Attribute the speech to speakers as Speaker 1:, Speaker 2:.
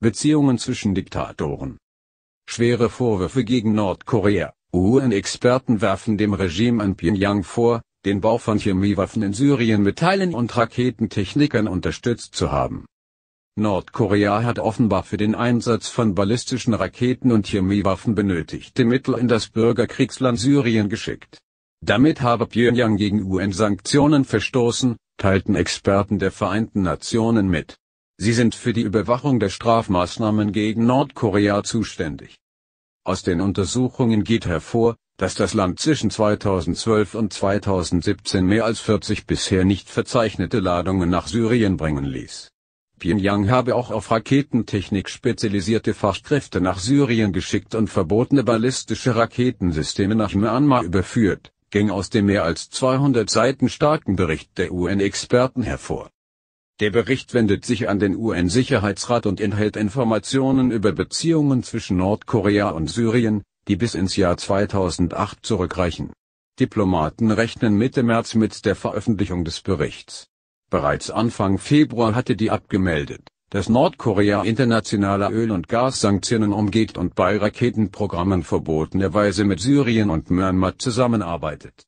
Speaker 1: Beziehungen zwischen Diktatoren. Schwere Vorwürfe gegen Nordkorea. UN-Experten werfen dem Regime in Pyongyang vor, den Bau von Chemiewaffen in Syrien mit Teilen und Raketentechnikern unterstützt zu haben. Nordkorea hat offenbar für den Einsatz von ballistischen Raketen und Chemiewaffen benötigte Mittel in das Bürgerkriegsland Syrien geschickt. Damit habe Pyongyang gegen UN-Sanktionen verstoßen, teilten Experten der Vereinten Nationen mit. Sie sind für die Überwachung der Strafmaßnahmen gegen Nordkorea zuständig. Aus den Untersuchungen geht hervor, dass das Land zwischen 2012 und 2017 mehr als 40 bisher nicht verzeichnete Ladungen nach Syrien bringen ließ. Pyongyang habe auch auf Raketentechnik spezialisierte Fachkräfte nach Syrien geschickt und verbotene ballistische Raketensysteme nach Myanmar überführt, ging aus dem mehr als 200 Seiten starken Bericht der UN-Experten hervor der Bericht wendet sich an den UN-Sicherheitsrat und enthält Informationen über Beziehungen zwischen Nordkorea und Syrien, die bis ins Jahr 2008 zurückreichen. Diplomaten rechnen Mitte März mit der Veröffentlichung des Berichts. Bereits Anfang Februar hatte die abgemeldet, dass Nordkorea internationale Öl- und Gassanktionen umgeht und bei Raketenprogrammen verbotenerweise mit Syrien und Myanmar zusammenarbeitet.